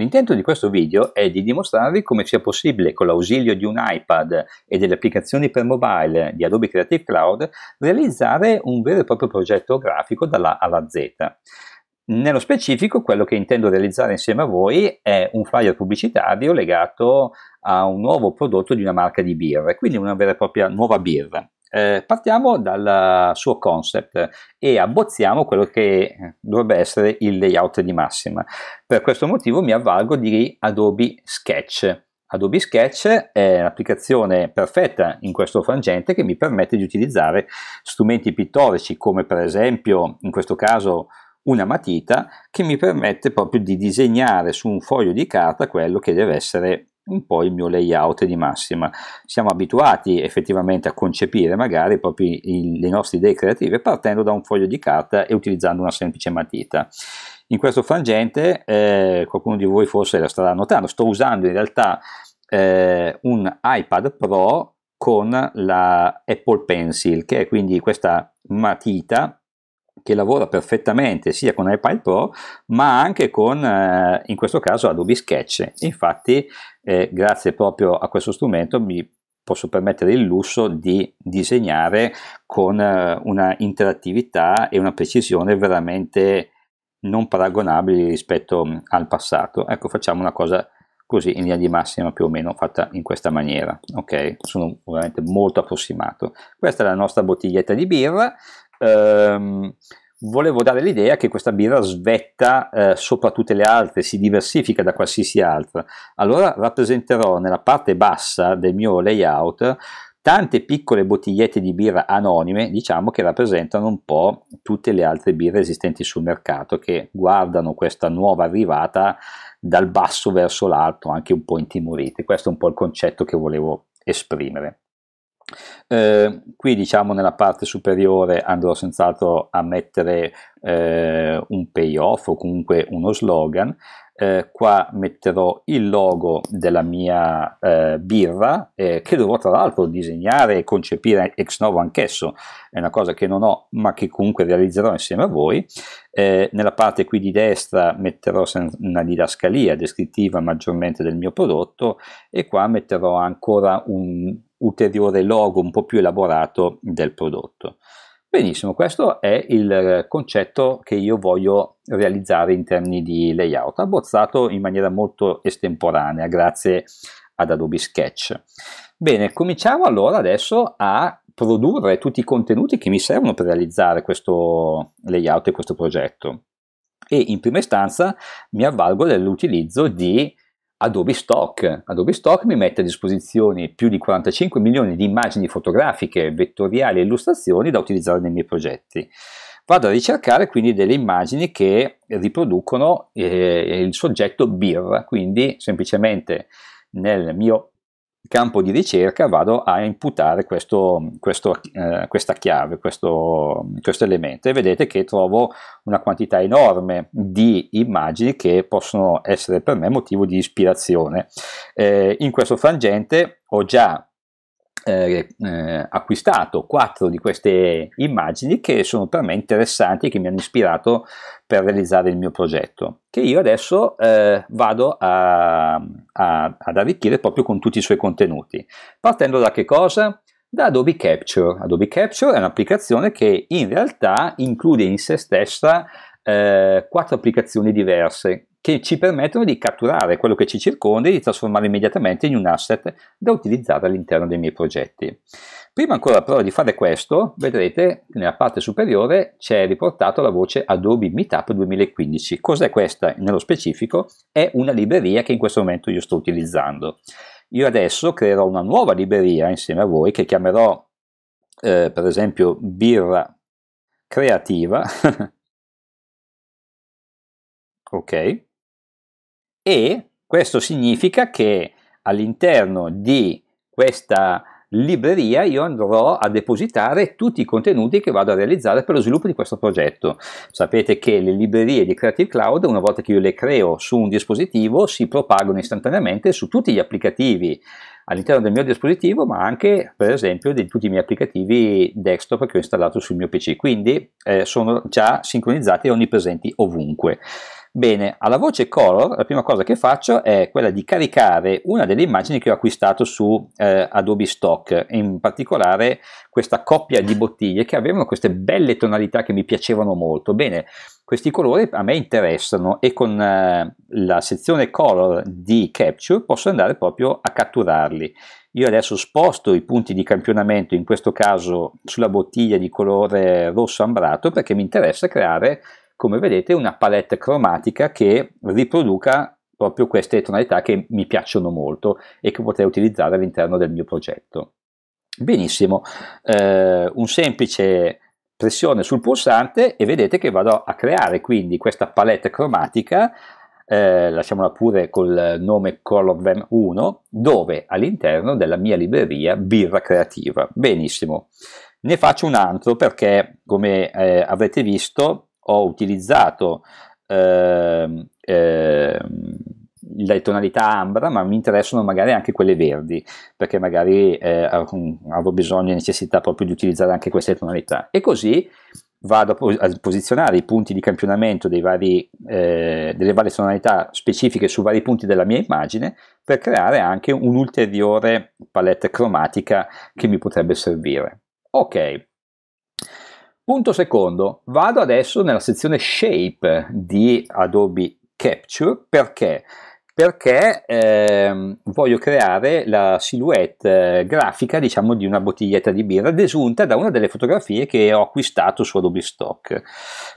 L'intento di questo video è di dimostrarvi come sia possibile con l'ausilio di un iPad e delle applicazioni per mobile di Adobe Creative Cloud realizzare un vero e proprio progetto grafico dalla A alla Z. Nello specifico quello che intendo realizzare insieme a voi è un flyer pubblicitario legato a un nuovo prodotto di una marca di birra, quindi una vera e propria nuova birra eh, partiamo dal suo concept e abbozziamo quello che eh, dovrebbe essere il layout di massima. Per questo motivo mi avvalgo di Adobe Sketch. Adobe Sketch è l'applicazione perfetta in questo frangente che mi permette di utilizzare strumenti pittorici come per esempio in questo caso una matita che mi permette proprio di disegnare su un foglio di carta quello che deve essere un po' il mio layout di massima. Siamo abituati effettivamente a concepire magari proprio il, le nostre idee creative partendo da un foglio di carta e utilizzando una semplice matita. In questo frangente eh, qualcuno di voi forse la starà notando, sto usando in realtà eh, un iPad Pro con la Apple Pencil, che è quindi questa matita che lavora perfettamente sia con iPad Pro ma anche con eh, in questo caso Adobe Sketch infatti eh, grazie proprio a questo strumento mi posso permettere il lusso di disegnare con eh, una interattività e una precisione veramente non paragonabili rispetto mm, al passato. Ecco, facciamo una cosa così in linea di massima più o meno fatta in questa maniera. Ok, sono veramente molto approssimato. Questa è la nostra bottiglietta di birra. Ehm, volevo dare l'idea che questa birra svetta eh, sopra tutte le altre, si diversifica da qualsiasi altra. Allora rappresenterò nella parte bassa del mio layout tante piccole bottigliette di birra anonime, diciamo che rappresentano un po' tutte le altre birre esistenti sul mercato che guardano questa nuova arrivata dal basso verso l'alto, anche un po' intimorite. Questo è un po' il concetto che volevo esprimere. Ehm, qui diciamo nella parte superiore andrò senz'altro a mettere eh, un payoff o comunque uno slogan. Eh, qua metterò il logo della mia eh, birra eh, che dovrò tra l'altro disegnare e concepire ex novo anch'esso, è una cosa che non ho ma che comunque realizzerò insieme a voi. Eh, nella parte qui di destra metterò una didascalia descrittiva maggiormente del mio prodotto e qua metterò ancora un ulteriore logo un po' più elaborato del prodotto. Benissimo, questo è il eh, concetto che io voglio realizzare in termini di layout, abbozzato in maniera molto estemporanea grazie ad Adobe Sketch. Bene, cominciamo allora adesso a produrre tutti i contenuti che mi servono per realizzare questo layout e questo progetto. E in prima istanza mi avvalgo dell'utilizzo di Adobe Stock. Adobe Stock mi mette a disposizione più di 45 milioni di immagini fotografiche, vettoriali e illustrazioni da utilizzare nei miei progetti. Vado a ricercare quindi delle immagini che riproducono eh, il soggetto BIR, quindi semplicemente nel mio campo di ricerca vado a imputare questo, questo, eh, questa chiave, questo, questo, elemento e vedete che trovo una quantità enorme di immagini che possono essere per me motivo di ispirazione. Eh, in questo frangente ho già eh, eh, acquistato quattro di queste immagini che sono per me interessanti e che mi hanno ispirato per realizzare il mio progetto, che io adesso eh, vado a, a, ad arricchire proprio con tutti i suoi contenuti. Partendo da che cosa? Da Adobe Capture. Adobe Capture è un'applicazione che in realtà include in se stessa eh, quattro applicazioni diverse che ci permettono di catturare quello che ci circonda e di trasformarlo immediatamente in un asset da utilizzare all'interno dei miei progetti. Prima ancora però di fare questo, vedrete nella parte superiore c'è riportata la voce Adobe Meetup 2015. Cos'è questa nello specifico? È una libreria che in questo momento io sto utilizzando. Io adesso creerò una nuova libreria insieme a voi che chiamerò eh, per esempio birra creativa ok? E questo significa che all'interno di questa libreria io andrò a depositare tutti i contenuti che vado a realizzare per lo sviluppo di questo progetto. Sapete che le librerie di Creative Cloud, una volta che io le creo su un dispositivo, si propagano istantaneamente su tutti gli applicativi all'interno del mio dispositivo, ma anche per esempio di tutti i miei applicativi desktop che ho installato sul mio PC. Quindi eh, sono già sincronizzati e onnipresenti ovunque. Bene, alla voce color la prima cosa che faccio è quella di caricare una delle immagini che ho acquistato su eh, Adobe Stock, in particolare questa coppia di bottiglie che avevano queste belle tonalità che mi piacevano molto. Bene, questi colori a me interessano e con eh, la sezione color di Capture posso andare proprio a catturarli. Io adesso sposto i punti di campionamento, in questo caso sulla bottiglia di colore rosso ambrato, perché mi interessa creare come vedete una palette cromatica che riproduca proprio queste tonalità che mi piacciono molto e che potrei utilizzare all'interno del mio progetto. Benissimo, eh, un semplice pressione sul pulsante e vedete che vado a creare quindi questa palette cromatica, eh, lasciamola pure col nome Call of ColorVem 1, dove all'interno della mia libreria birra creativa. Benissimo, ne faccio un altro perché come eh, avrete visto ho utilizzato eh, eh, le tonalità ambra, ma mi interessano magari anche quelle verdi, perché magari eh, mm, avevo bisogno e necessità proprio di utilizzare anche queste tonalità. E così vado a posizionare i punti di campionamento vari, eh, delle varie tonalità specifiche su vari punti della mia immagine per creare anche un'ulteriore palette cromatica che mi potrebbe servire. Ok, Punto secondo, vado adesso nella sezione Shape di Adobe Capture perché? Perché ehm, voglio creare la silhouette eh, grafica diciamo, di una bottiglietta di birra desunta da una delle fotografie che ho acquistato su Adobe Stock.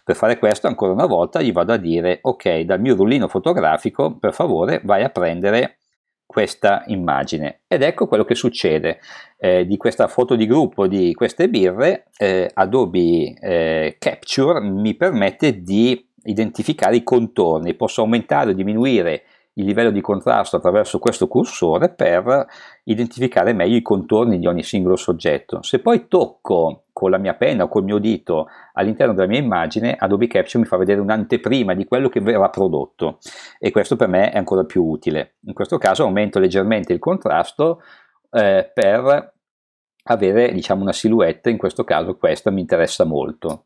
Per fare questo ancora una volta gli vado a dire ok dal mio rullino fotografico per favore vai a prendere questa immagine. Ed ecco quello che succede. Eh, di questa foto di gruppo di queste birre, eh, Adobe eh, Capture mi permette di identificare i contorni, posso aumentare o diminuire il livello di contrasto attraverso questo cursore per identificare meglio i contorni di ogni singolo soggetto. Se poi tocco con la mia penna o col mio dito all'interno della mia immagine, Adobe Capture mi fa vedere un'anteprima di quello che verrà prodotto e questo per me è ancora più utile. In questo caso aumento leggermente il contrasto eh, per avere diciamo una silhouette, in questo caso questa mi interessa molto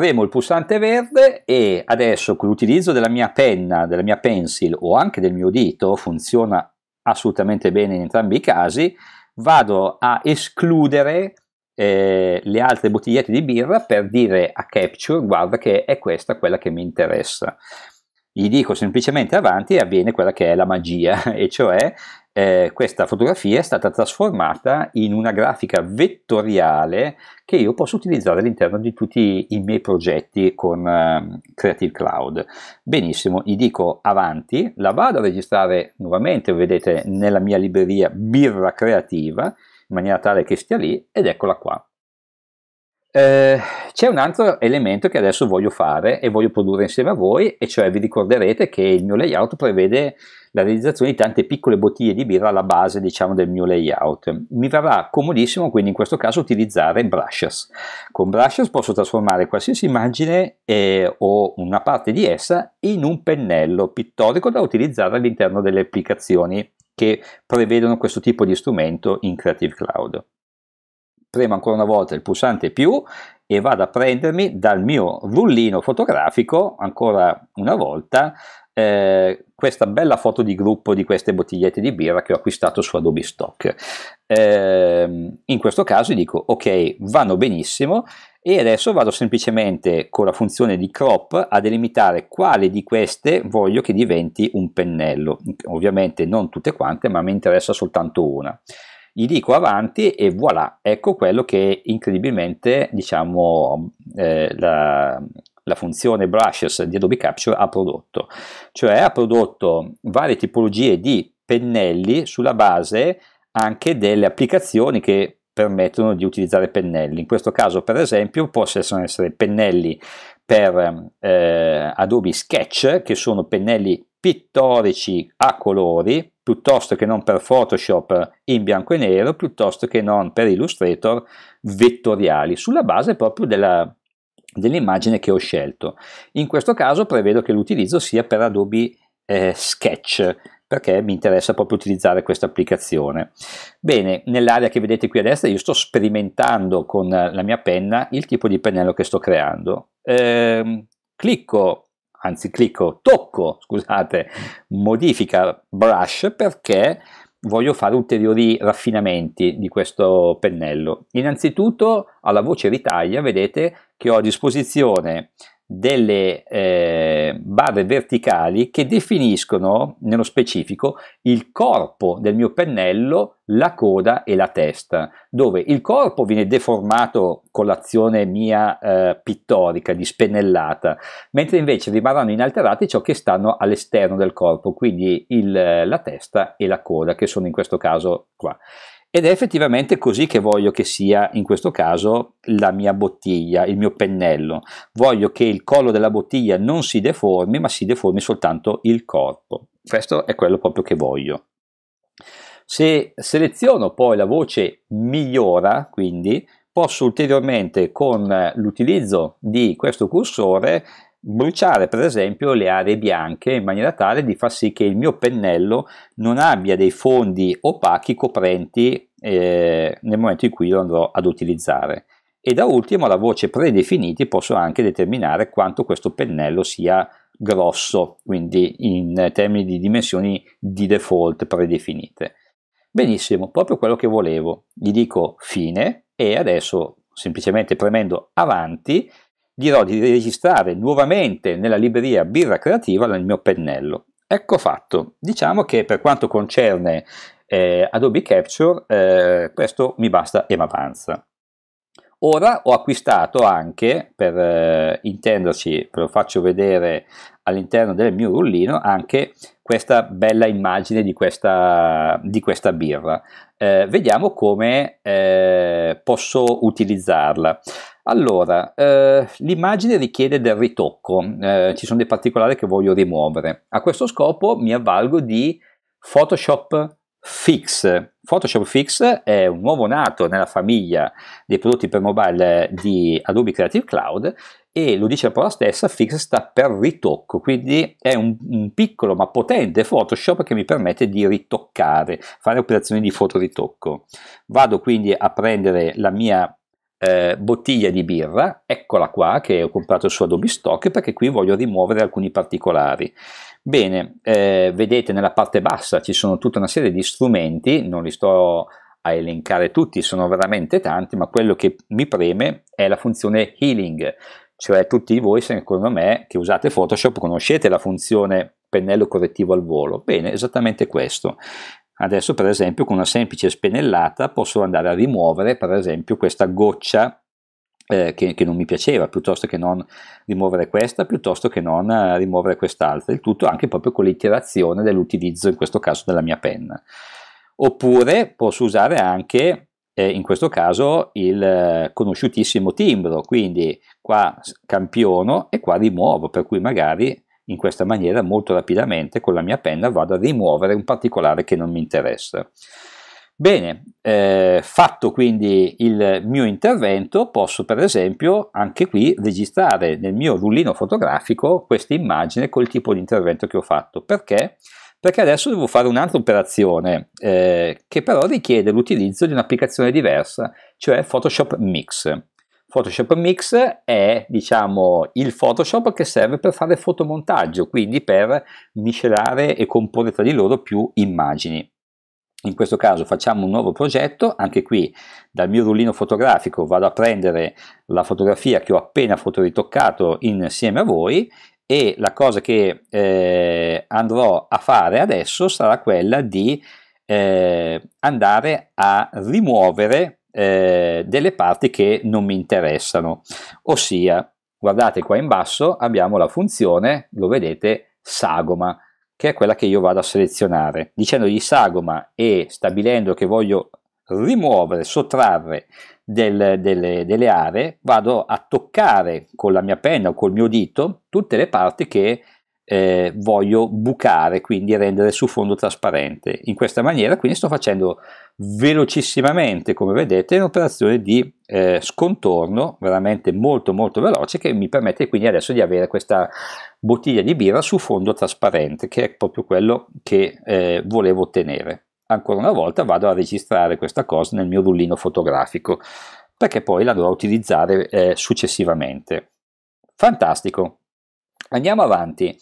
premo il pulsante verde e adesso con l'utilizzo della mia penna, della mia pencil o anche del mio dito, funziona assolutamente bene in entrambi i casi, vado a escludere eh, le altre bottigliette di birra per dire a Capture guarda che è questa quella che mi interessa. Gli dico semplicemente avanti e avviene quella che è la magia, e cioè eh, questa fotografia è stata trasformata in una grafica vettoriale che io posso utilizzare all'interno di tutti i miei progetti con eh, Creative Cloud. Benissimo, gli dico avanti, la vado a registrare nuovamente, vedete, nella mia libreria birra creativa, in maniera tale che stia lì, ed eccola qua. Eh, c'è un altro elemento che adesso voglio fare e voglio produrre insieme a voi, e cioè vi ricorderete che il mio layout prevede la realizzazione di tante piccole bottiglie di birra alla base diciamo, del mio layout. Mi verrà comodissimo quindi in questo caso utilizzare brushes. Con brushes posso trasformare qualsiasi immagine eh, o una parte di essa in un pennello pittorico da utilizzare all'interno delle applicazioni che prevedono questo tipo di strumento in Creative Cloud premo ancora una volta il pulsante più e vado a prendermi dal mio rullino fotografico ancora una volta eh, questa bella foto di gruppo di queste bottigliette di birra che ho acquistato su Adobe Stock. Eh, in questo caso dico ok, vanno benissimo e adesso vado semplicemente con la funzione di crop a delimitare quale di queste voglio che diventi un pennello. Ovviamente non tutte quante, ma mi interessa soltanto una gli dico avanti e voilà, ecco quello che incredibilmente diciamo eh, la, la funzione brushes di Adobe Capture ha prodotto, cioè ha prodotto varie tipologie di pennelli sulla base anche delle applicazioni che permettono di utilizzare pennelli. In questo caso, per esempio, possono essere pennelli per eh, Adobe Sketch, che sono pennelli pittorici a colori, piuttosto che non per Photoshop in bianco e nero, piuttosto che non per Illustrator vettoriali, sulla base proprio della, dell'immagine che ho scelto. In questo caso prevedo che l'utilizzo sia per Adobe eh, Sketch, perché mi interessa proprio utilizzare questa applicazione. Bene, nell'area che vedete qui a destra io sto sperimentando con la mia penna il tipo di pennello che sto creando. Eh, clicco anzi clicco, tocco, scusate, modifica brush perché voglio fare ulteriori raffinamenti di questo pennello. Innanzitutto alla voce ritaglia vedete che ho a disposizione delle eh, barre verticali che definiscono nello specifico il corpo del mio pennello, la coda e la testa, dove il corpo viene deformato con l'azione mia eh, pittorica di spennellata, mentre invece rimarranno inalterati ciò che stanno all'esterno del corpo, quindi il, la testa e la coda, che sono in questo caso qua. Ed è effettivamente così che voglio che sia in questo caso la mia bottiglia, il mio pennello. Voglio che il collo della bottiglia non si deformi, ma si deformi soltanto il corpo. Questo è quello proprio che voglio. Se seleziono poi la voce migliora, quindi posso ulteriormente con l'utilizzo di questo cursore bruciare per esempio le aree bianche in maniera tale di far sì che il mio pennello non abbia dei fondi opachi coprenti eh, nel momento in cui lo andrò ad utilizzare e da ultimo la voce predefiniti posso anche determinare quanto questo pennello sia grosso quindi in termini di dimensioni di default predefinite benissimo proprio quello che volevo gli dico fine e adesso semplicemente premendo avanti dirò di registrare nuovamente nella libreria Birra Creativa nel mio pennello. Ecco fatto, diciamo che per quanto concerne eh, Adobe Capture eh, questo mi basta e mi avanza. Ora ho acquistato anche, per eh, intenderci, ve lo faccio vedere all'interno del mio rullino, anche questa bella immagine di questa, di questa birra. Eh, vediamo come eh, posso utilizzarla. Allora, eh, l'immagine richiede del ritocco, eh, ci sono dei particolari che voglio rimuovere. A questo scopo mi avvalgo di Photoshop Fix. Photoshop Fix è un nuovo nato nella famiglia dei prodotti per mobile di Adobe Creative Cloud e lo dice la parola stessa, Fix sta per ritocco, quindi è un, un piccolo ma potente Photoshop che mi permette di ritoccare, fare operazioni di fotoritocco. Vado quindi a prendere la mia eh, bottiglia di birra, eccola qua che ho comprato su Adobe Stock perché qui voglio rimuovere alcuni particolari. Bene, eh, vedete nella parte bassa ci sono tutta una serie di strumenti, non li sto a elencare tutti, sono veramente tanti, ma quello che mi preme è la funzione healing, cioè tutti voi secondo me che usate Photoshop conoscete la funzione pennello correttivo al volo, bene, esattamente questo. Adesso per esempio con una semplice spennellata posso andare a rimuovere per esempio questa goccia eh, che, che, non mi piaceva, piuttosto che non rimuovere questa, piuttosto che non eh, rimuovere quest'altra, il tutto anche proprio con l'iterazione dell'utilizzo in questo caso della mia penna. Oppure posso usare anche eh, in questo caso il eh, conosciutissimo timbro, quindi qua campiono e qua rimuovo, per cui magari in questa maniera molto rapidamente con la mia penna vado a rimuovere un particolare che non mi interessa. Bene, eh, fatto quindi il mio intervento, posso per esempio anche qui registrare nel mio rullino fotografico questa immagine col tipo di intervento che ho fatto. Perché? Perché adesso devo fare un'altra operazione eh, che però richiede l'utilizzo di un'applicazione diversa, cioè Photoshop Mix. Photoshop Mix è diciamo, il Photoshop che serve per fare fotomontaggio, quindi per miscelare e comporre tra di loro più immagini. In questo caso facciamo un nuovo progetto, anche qui dal mio rullino fotografico vado a prendere la fotografia che ho appena fotoritoccato insieme a voi e la cosa che eh, andrò a fare adesso sarà quella di eh, andare a rimuovere eh, delle parti che non mi interessano. Ossia, guardate qua in basso, abbiamo la funzione, lo vedete, sagoma, che è quella che io vado a selezionare. Dicendogli sagoma e stabilendo che voglio rimuovere, sottrarre del, delle, delle, aree, vado a toccare con la mia penna o col mio dito tutte le parti che eh, voglio bucare, quindi rendere su fondo trasparente. In questa maniera quindi sto facendo velocissimamente, come vedete, un'operazione di eh, scontorno veramente molto molto veloce che mi permette quindi adesso di avere questa bottiglia di birra su fondo trasparente, che è proprio quello che eh, volevo ottenere. Ancora una volta vado a registrare questa cosa nel mio rullino fotografico, perché poi la dovrò utilizzare eh, successivamente. Fantastico, Andiamo avanti.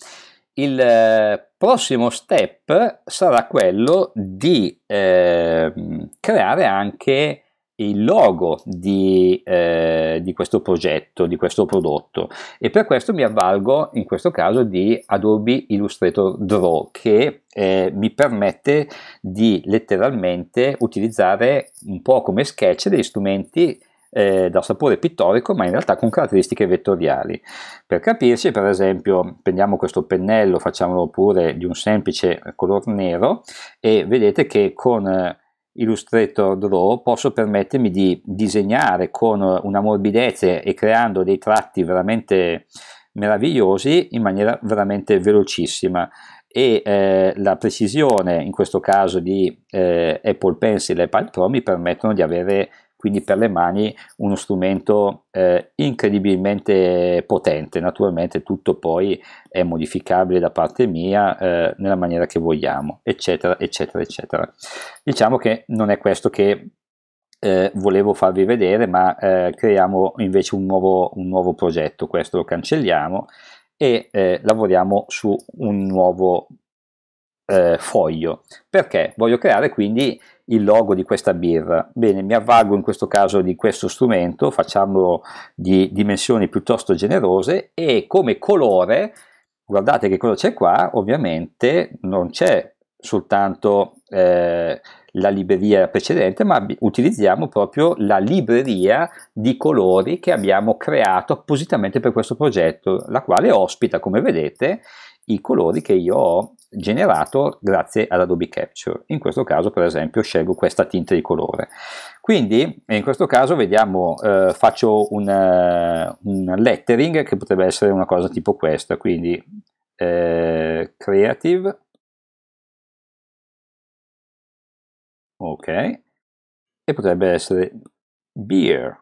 Il eh, prossimo step sarà quello di eh, creare anche il logo di, eh, di, questo progetto, di questo prodotto e per questo mi avvalgo in questo caso di Adobe Illustrator Draw che eh, mi permette di letteralmente utilizzare un po' come sketch degli strumenti eh, da sapore pittorico ma in realtà con caratteristiche vettoriali. Per capirci per esempio prendiamo questo pennello, facciamolo pure di un semplice color nero e vedete che con eh, Illustrator Draw posso permettermi di disegnare con una morbidezza e creando dei tratti veramente meravigliosi in maniera veramente velocissima e eh, la precisione in questo caso di eh, Apple Pencil e Pad Pro mi permettono di avere quindi per le mani uno strumento eh, incredibilmente potente, naturalmente tutto poi è modificabile da parte mia eh, nella maniera che vogliamo, eccetera, eccetera, eccetera. Diciamo che non è questo che eh, volevo farvi vedere, ma eh, creiamo invece un nuovo, un nuovo, progetto, questo lo cancelliamo e eh, lavoriamo su un nuovo eh, foglio perché voglio creare quindi il logo di questa birra bene mi avvalgo in questo caso di questo strumento facciamolo di dimensioni piuttosto generose e come colore guardate che cosa c'è qua ovviamente non c'è soltanto eh, la libreria precedente ma utilizziamo proprio la libreria di colori che abbiamo creato appositamente per questo progetto la quale ospita come vedete i colori che io ho generato grazie ad Adobe Capture. In questo caso, per esempio, scelgo questa tinta di colore. Quindi, eh, in questo caso, vediamo, eh, faccio un, eh, un, lettering che potrebbe essere una cosa tipo questa, quindi eh, creative, ok, e potrebbe essere beer,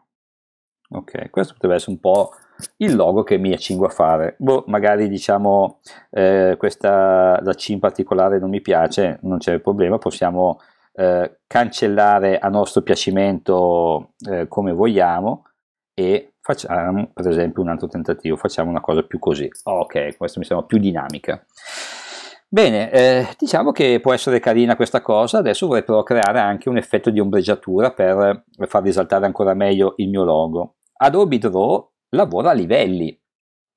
ok, questo potrebbe essere un po' il logo che mi accingo a fare. Boh, magari diciamo eh, questa la C in particolare non mi piace, non c'è problema, possiamo eh, cancellare a nostro piacimento eh, come vogliamo e facciamo per esempio un altro tentativo, facciamo una cosa più così. Ok, questo mi sembra più dinamica. Bene, eh, diciamo che può essere carina questa cosa, adesso vorrei però creare anche un effetto di ombreggiatura per far risaltare ancora meglio il mio logo. Adobe Draw lavora a livelli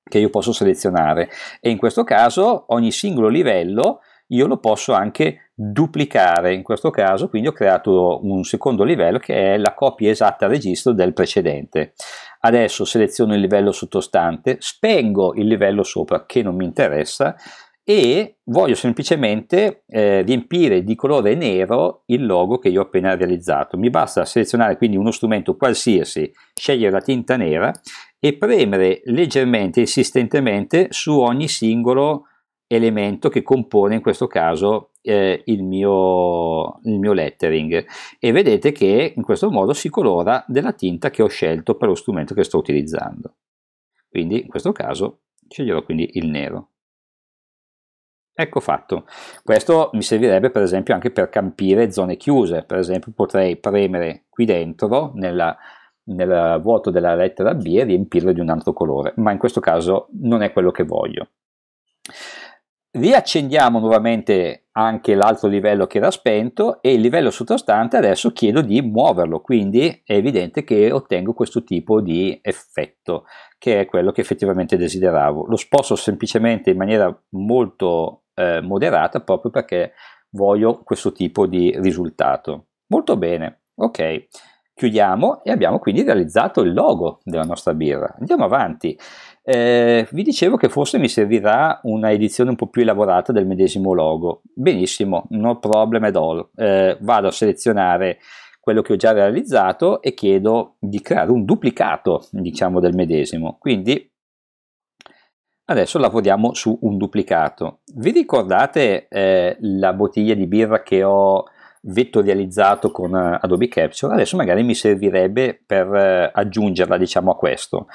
che io posso selezionare e in questo caso ogni singolo livello io lo posso anche duplicare in questo caso quindi ho creato un secondo livello che è la copia esatta registro del precedente adesso seleziono il livello sottostante spengo il livello sopra che non mi interessa e voglio semplicemente eh, riempire di colore nero il logo che io ho appena realizzato. Mi basta selezionare quindi uno strumento qualsiasi, scegliere la tinta nera e premere leggermente, insistentemente su ogni singolo elemento che compone in questo caso eh, il, mio, il mio lettering e vedete che in questo modo si colora della tinta che ho scelto per lo strumento che sto utilizzando. Quindi in questo caso sceglierò quindi il nero. Ecco fatto. Questo mi servirebbe per esempio anche per campire zone chiuse, per esempio potrei premere qui dentro nella, nel vuoto della lettera B e riempirlo di un altro colore, ma in questo caso non è quello che voglio. Riaccendiamo nuovamente anche l'altro livello che era spento e il livello sottostante adesso chiedo di muoverlo, quindi è evidente che ottengo questo tipo di effetto, che è quello che effettivamente desideravo. Lo sposto semplicemente in maniera molto eh, moderata proprio perché voglio questo tipo di risultato. Molto bene, ok. Chiudiamo e abbiamo quindi realizzato il logo della nostra birra. Andiamo avanti. Eh, vi dicevo che forse mi servirà una edizione un po' più elaborata del medesimo logo. Benissimo, no problem at all. Eh, vado a selezionare quello che ho già realizzato e chiedo di creare un duplicato, diciamo, del medesimo. Quindi Adesso lavoriamo su un duplicato. Vi ricordate eh, la bottiglia di birra che ho vettorializzato con eh, Adobe Capture? Adesso magari mi servirebbe per eh, aggiungerla diciamo a questo.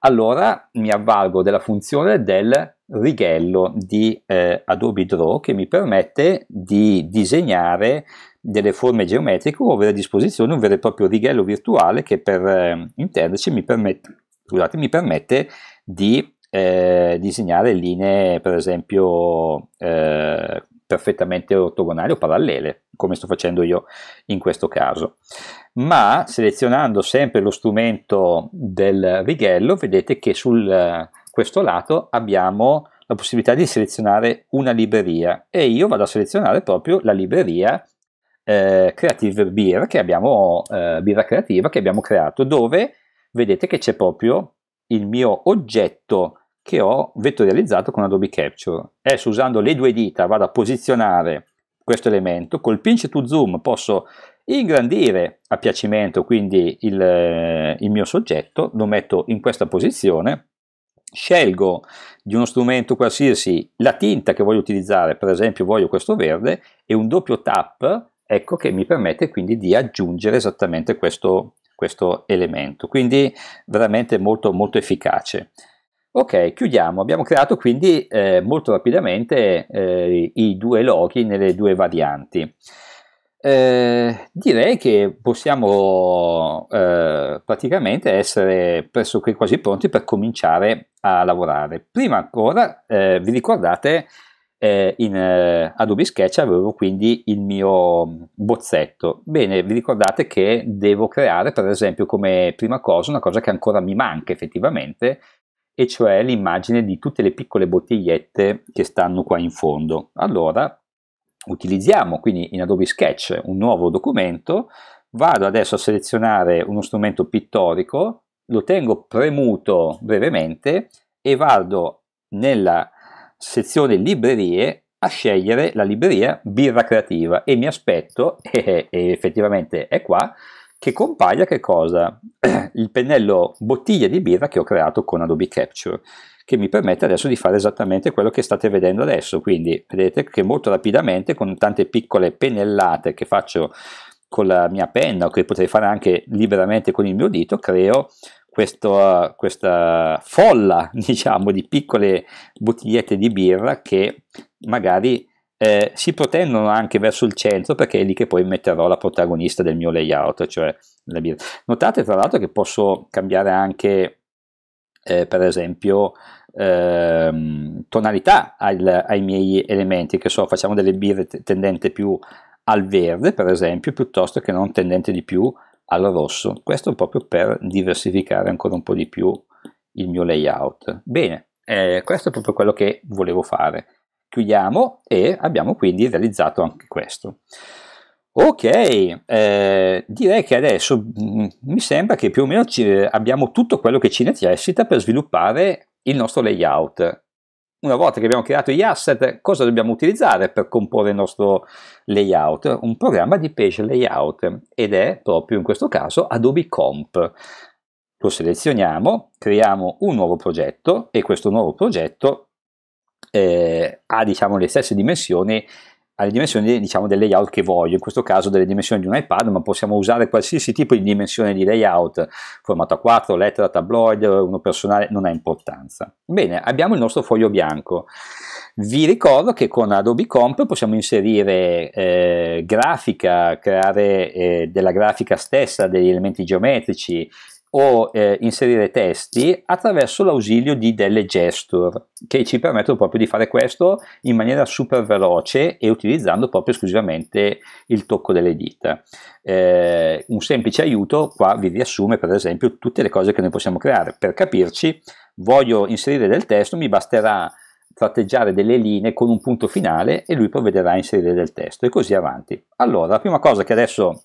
Allora mi avvalgo della funzione del righello di eh, Adobe Draw che mi permette di disegnare delle forme geometriche o avere a disposizione un vero e proprio righello virtuale che per eh, intenderci mi permette, scusate, mi permette di eh, disegnare linee, per esempio, eh, perfettamente ortogonali o parallele, come sto facendo io in questo caso. Ma selezionando sempre lo strumento del righello, vedete che su eh, questo lato abbiamo la possibilità di selezionare una libreria e io vado a selezionare proprio la libreria eh, Creative Beer che abbiamo, eh, birra creativa che abbiamo creato, dove vedete che c'è proprio il mio oggetto che ho vettorializzato con Adobe Capture. Adesso eh, usando le due dita vado a posizionare questo elemento, col pinch to zoom posso ingrandire a piacimento quindi il, eh, il mio soggetto, lo metto in questa posizione, scelgo di uno strumento qualsiasi la tinta che voglio utilizzare, per esempio voglio questo verde, e un doppio tap, ecco che mi permette quindi di aggiungere esattamente questo, questo elemento, quindi veramente molto molto efficace. Ok, chiudiamo. Abbiamo creato quindi eh, molto rapidamente eh, i due loghi nelle due varianti. Eh, direi che possiamo eh, praticamente essere pressoché quasi pronti per cominciare a lavorare. Prima ancora, eh, vi ricordate, eh, in Adobe Sketch avevo quindi il mio bozzetto. Bene, vi ricordate che devo creare per esempio come prima cosa una cosa che ancora mi manca effettivamente, e cioè l'immagine di tutte le piccole bottigliette che stanno qua in fondo. Allora utilizziamo quindi in Adobe Sketch un nuovo documento, vado adesso a selezionare uno strumento pittorico, lo tengo premuto brevemente e vado nella sezione librerie a scegliere la libreria birra creativa e mi aspetto, e effettivamente è qua, che compaia che cosa? Il pennello bottiglia di birra che ho creato con Adobe Capture, che mi permette adesso di fare esattamente quello che state vedendo adesso, quindi vedete che molto rapidamente con tante piccole pennellate che faccio con la mia penna o che potrei fare anche liberamente con il mio dito, creo questo, questa folla diciamo di piccole bottigliette di birra che magari eh, si protendono anche verso il centro perché è lì che poi metterò la protagonista del mio layout, cioè la birra. Notate tra l'altro che posso cambiare anche eh, per esempio ehm, tonalità al, ai miei elementi, che so, facciamo delle birre tendente più al verde per esempio, piuttosto che non tendente di più al rosso, questo proprio per diversificare ancora un po' di più il mio layout. Bene, eh, questo è proprio quello che volevo fare chiudiamo e abbiamo quindi realizzato anche questo. Ok, eh, direi che adesso mm, mi sembra che più o meno ci, abbiamo tutto quello che ci necessita per sviluppare il nostro layout. Una volta che abbiamo creato gli asset, cosa dobbiamo utilizzare per comporre il nostro layout? Un programma di page layout ed è proprio in questo caso Adobe Comp. Lo selezioniamo, creiamo un nuovo progetto e questo nuovo progetto eh, ha diciamo, le stesse dimensioni alle dimensioni diciamo, del layout che voglio, in questo caso delle dimensioni di un iPad, ma possiamo usare qualsiasi tipo di dimensione di layout, formato A4, lettera, tabloid, uno personale, non ha importanza. Bene, abbiamo il nostro foglio bianco. Vi ricordo che con Adobe Comp possiamo inserire eh, grafica, creare eh, della grafica stessa, degli elementi geometrici, o eh, inserire testi attraverso l'ausilio di delle gesture che ci permettono proprio di fare questo in maniera super veloce e utilizzando proprio esclusivamente il tocco delle dita. Eh, un semplice aiuto qua vi riassume per esempio tutte le cose che noi possiamo creare. Per capirci, voglio inserire del testo, mi basterà tratteggiare delle linee con un punto finale e lui provvederà a inserire del testo e così avanti. Allora, la prima cosa che adesso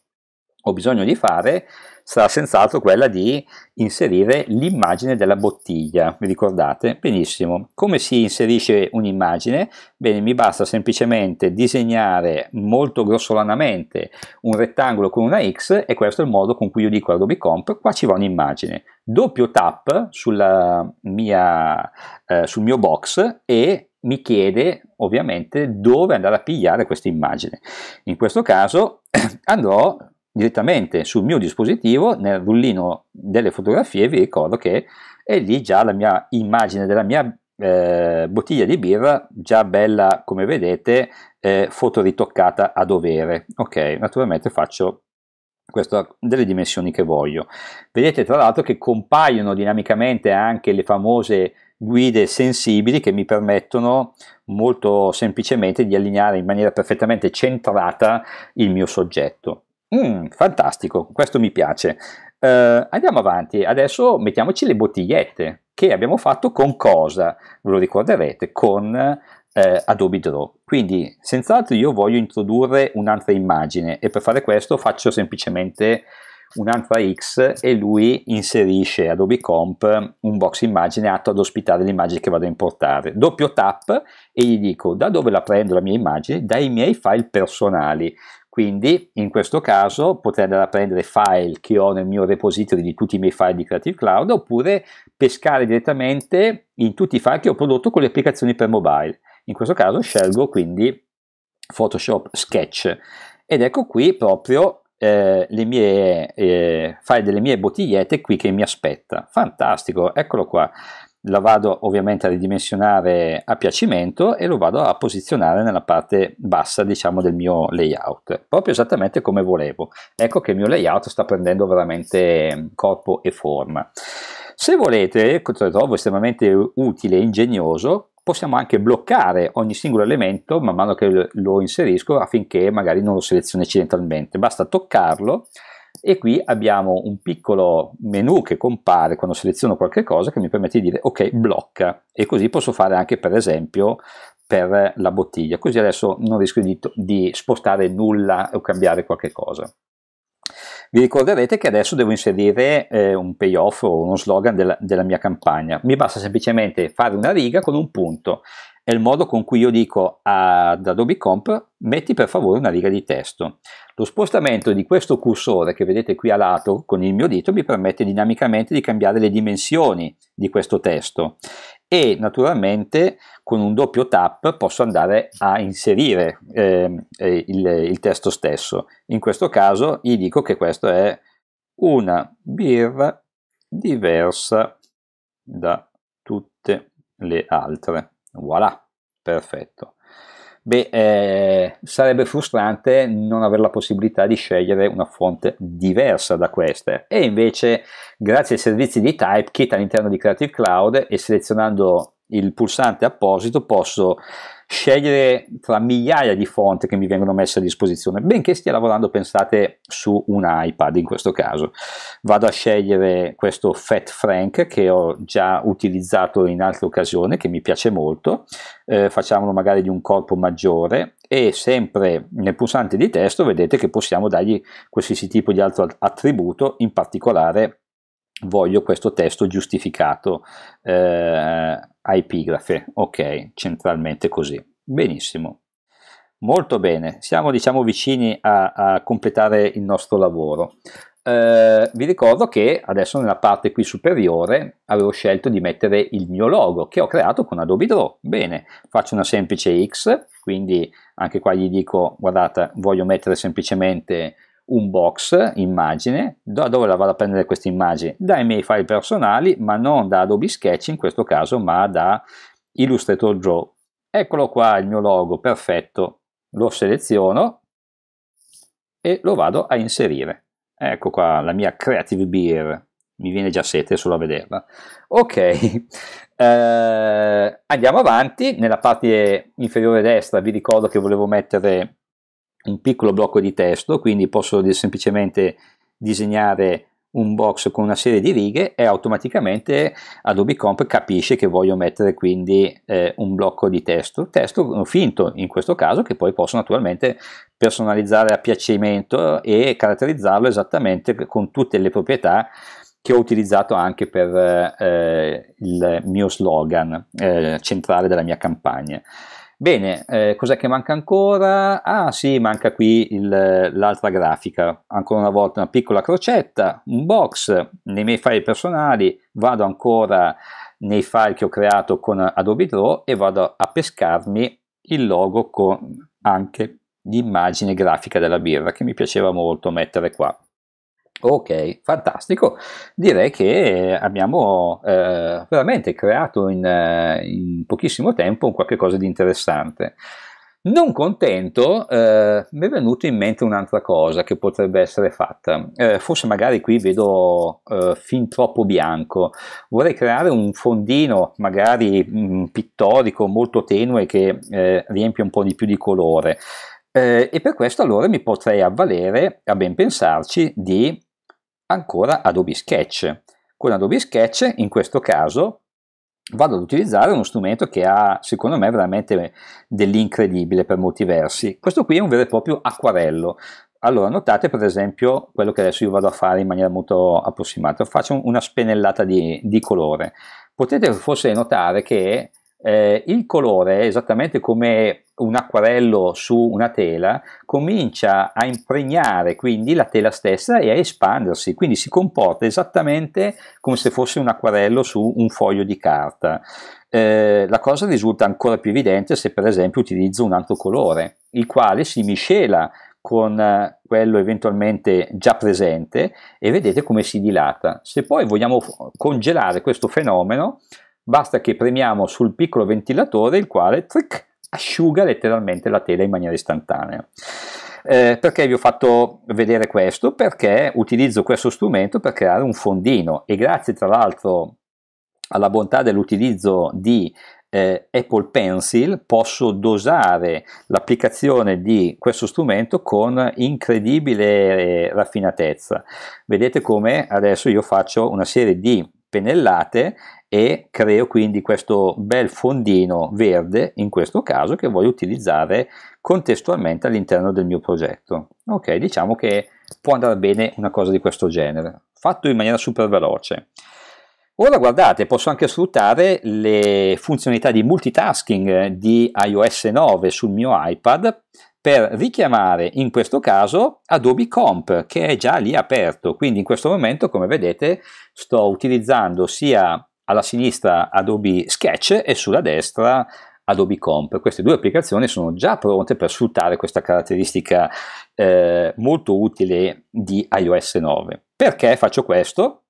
ho bisogno di fare sarà senz'altro quella di inserire l'immagine della bottiglia, vi ricordate? Benissimo, come si inserisce un'immagine? Bene, mi basta semplicemente disegnare molto grossolanamente un rettangolo con una X e questo è il modo con cui io dico Adobe Comp, qua ci va un'immagine, doppio tap mia, eh, sul mio box e mi chiede ovviamente dove andare a pigliare questa immagine. In questo caso andrò direttamente sul mio dispositivo, nel rullino delle fotografie, vi ricordo che è lì già la mia immagine della mia eh, bottiglia di birra, già bella come vedete, eh, fotoritoccata a dovere. Ok, naturalmente faccio questo, delle dimensioni che voglio. Vedete tra l'altro che compaiono dinamicamente anche le famose guide sensibili che mi permettono molto semplicemente di allineare in maniera perfettamente centrata il mio soggetto. Mm, fantastico, questo mi piace. Uh, andiamo avanti, adesso mettiamoci le bottigliette che abbiamo fatto con cosa? Ve lo ricorderete, con eh, Adobe Draw. Quindi senz'altro io voglio introdurre un'altra immagine e per fare questo faccio semplicemente un'altra X e lui inserisce Adobe Comp un box immagine atto ad ospitare l'immagine che vado a importare. Doppio tap e gli dico da dove la prendo la mia immagine? Dai miei file personali. Quindi in questo caso potrei andare a prendere file che ho nel mio repository di tutti i miei file di Creative Cloud oppure pescare direttamente in tutti i file che ho prodotto con le applicazioni per mobile. In questo caso scelgo quindi Photoshop Sketch ed ecco qui proprio eh, le mie eh, file delle mie bottigliette qui che mi aspetta fantastico eccolo qua la vado ovviamente a ridimensionare a piacimento e lo vado a posizionare nella parte bassa diciamo del mio layout proprio esattamente come volevo ecco che il mio layout sta prendendo veramente corpo e forma se volete, lo trovo estremamente utile e ingegnoso, possiamo anche bloccare ogni singolo elemento man mano che lo inserisco affinché magari non lo selezioni accidentalmente. Basta toccarlo e qui abbiamo un piccolo menu che compare quando seleziono qualche cosa che mi permette di dire ok blocca e così posso fare anche per esempio per la bottiglia così adesso non rischio di, di spostare nulla o cambiare qualche cosa vi ricorderete che adesso devo inserire eh, un payoff o uno slogan della, della, mia campagna mi basta semplicemente fare una riga con un punto è il modo con cui io dico ad Adobe Comp metti per favore una riga di testo. Lo spostamento di questo cursore che vedete qui a lato con il mio dito mi permette dinamicamente di cambiare le dimensioni di questo testo e naturalmente con un doppio tap posso andare a inserire ehm, eh, il, il testo stesso. In questo caso gli dico che questo è una birra diversa da tutte le altre. Voilà, perfetto. Beh, eh, sarebbe frustrante non avere la possibilità di scegliere una fonte diversa da queste. E invece, grazie ai servizi di Typekit all'interno di Creative Cloud e selezionando il pulsante apposito, posso scegliere tra migliaia di font che mi vengono messe a disposizione, benché stia lavorando, pensate, su un iPad in questo caso. Vado a scegliere questo Fat Frank che ho già utilizzato in altre occasioni, che mi piace molto, eh, facciamolo magari di un corpo maggiore e sempre nel pulsante di testo vedete che possiamo dargli qualsiasi tipo di altro attributo, in particolare voglio questo testo giustificato eh, a epigrafe, ok, centralmente così. Benissimo, molto bene, siamo diciamo vicini a, a completare il nostro lavoro. Eh, vi ricordo che adesso nella parte qui superiore avevo scelto di mettere il mio logo che ho creato con Adobe Draw. Bene, faccio una semplice X, quindi anche qua gli dico guardate voglio mettere semplicemente un box immagine, da dove la vado a prendere questa immagine? Dai miei file personali, ma non da Adobe Sketch in questo caso, ma da Illustrator Draw. Eccolo qua il mio logo, perfetto, lo seleziono e lo vado a inserire. Ecco qua la mia Creative Beer, mi viene già sete solo a vederla. Ok, eh, andiamo avanti, nella parte inferiore destra vi ricordo che volevo mettere un piccolo blocco di testo, quindi posso semplicemente disegnare un box con una serie di righe e automaticamente Adobe Comp capisce che voglio mettere quindi eh, un blocco di testo, testo eh, finto in questo caso che poi posso naturalmente personalizzare a piacimento e caratterizzarlo esattamente con tutte le proprietà che ho utilizzato anche per eh, il mio slogan eh, centrale della mia campagna. Bene, eh, cos'è che manca ancora? Ah sì, manca qui il, l'altra grafica, ancora una volta una piccola crocetta, un box, nei miei file personali vado ancora nei file che ho creato con Adobe Draw e vado a pescarmi il logo con anche l'immagine grafica della birra che mi piaceva molto mettere qua. Ok, fantastico. Direi che abbiamo eh, veramente creato in, eh, in, pochissimo tempo un qualche cosa di interessante. Non contento, eh, mi è venuto in mente un'altra cosa che potrebbe essere fatta. Eh, forse magari qui vedo eh, fin troppo bianco. Vorrei creare un fondino, magari mh, mm, pittorico, molto tenue, che eh, riempie un po' di più di colore. Eh, e per questo allora mi potrei avvalere, a ben pensarci, di ancora Adobe Sketch. Con Adobe Sketch in questo caso vado ad utilizzare uno strumento che ha secondo me veramente dell'incredibile per molti versi. Questo qui è un vero e proprio acquarello. Allora notate per esempio quello che adesso io vado a fare in maniera molto approssimata, faccio una spennellata di, di colore. Potete forse notare che eh, il colore, esattamente come un acquarello su una tela comincia a impregnare quindi la tela stessa e a espandersi, quindi si comporta esattamente come se fosse un acquarello su un foglio di carta. Eh, la cosa risulta ancora più evidente se per esempio utilizzo un altro colore, il quale si miscela con eh, quello eventualmente già presente e vedete come si dilata. Se poi vogliamo congelare questo fenomeno, basta che premiamo sul piccolo ventilatore il quale tric, asciuga letteralmente la tela in maniera istantanea. Eh, perché vi ho fatto vedere questo? Perché utilizzo questo strumento per creare un fondino e grazie tra l'altro alla bontà dell'utilizzo di eh, Apple Pencil posso dosare l'applicazione di questo strumento con incredibile eh, raffinatezza. Vedete come adesso io faccio una serie di pennellate e creo quindi questo bel fondino verde in questo caso che voglio utilizzare contestualmente all'interno del mio progetto ok diciamo che può andare bene una cosa di questo genere fatto in maniera super veloce Ora guardate, posso anche sfruttare le funzionalità di multitasking di iOS 9 sul mio iPad per richiamare in questo caso Adobe Comp che è già lì aperto. Quindi in questo momento, come vedete, sto utilizzando sia alla sinistra Adobe Sketch e sulla destra Adobe Comp. Queste due applicazioni sono già pronte per sfruttare questa caratteristica eh, molto utile di iOS 9. Perché faccio questo?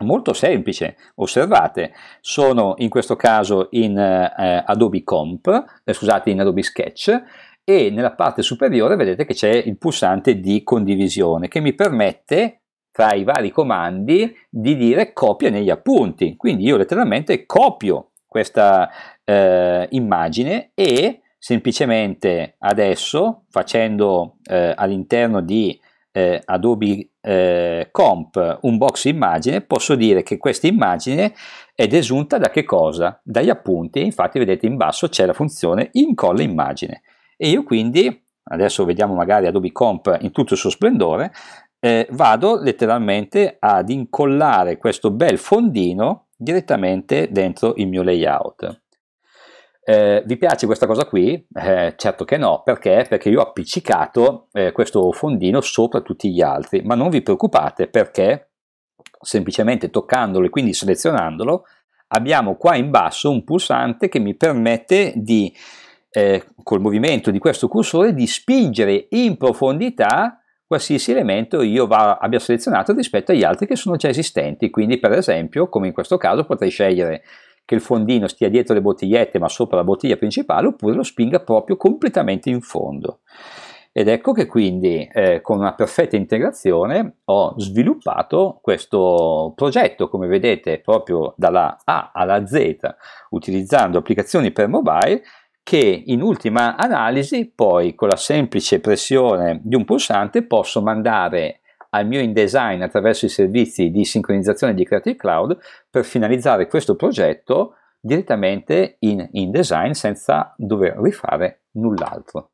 Molto semplice, osservate, sono in questo caso in eh, Adobe Comp, eh, scusate, in Adobe Sketch e nella parte superiore vedete che c'è il pulsante di condivisione che mi permette tra i vari comandi di dire copia negli appunti. Quindi io letteralmente copio questa eh, immagine e semplicemente adesso facendo eh, all'interno di eh, Adobe eh, Comp un box immagine posso dire che questa immagine è desunta da che cosa? Dagli appunti, infatti vedete in basso c'è la funzione incolla immagine e io quindi adesso vediamo magari Adobe Comp in tutto il suo splendore eh, vado letteralmente ad incollare questo bel fondino direttamente dentro il mio layout. Eh, vi piace questa cosa qui? Eh, certo che no, perché? Perché io ho appiccicato eh, questo fondino sopra tutti gli altri, ma non vi preoccupate perché semplicemente toccandolo e quindi selezionandolo abbiamo qua in basso un pulsante che mi permette di, eh, col movimento di questo cursore, di spingere in profondità qualsiasi elemento io va, abbia selezionato rispetto agli altri che sono già esistenti. Quindi, per esempio, come in questo caso, potrei scegliere che il fondino stia dietro le bottigliette ma sopra la bottiglia principale oppure lo spinga proprio completamente in fondo. Ed ecco che quindi eh, con una perfetta integrazione ho sviluppato questo progetto, come vedete, proprio dalla A alla Z, utilizzando applicazioni per mobile che in ultima analisi poi con la semplice pressione di un pulsante posso mandare al mio InDesign attraverso i servizi di sincronizzazione di Creative Cloud per finalizzare questo progetto direttamente in InDesign senza dover rifare null'altro.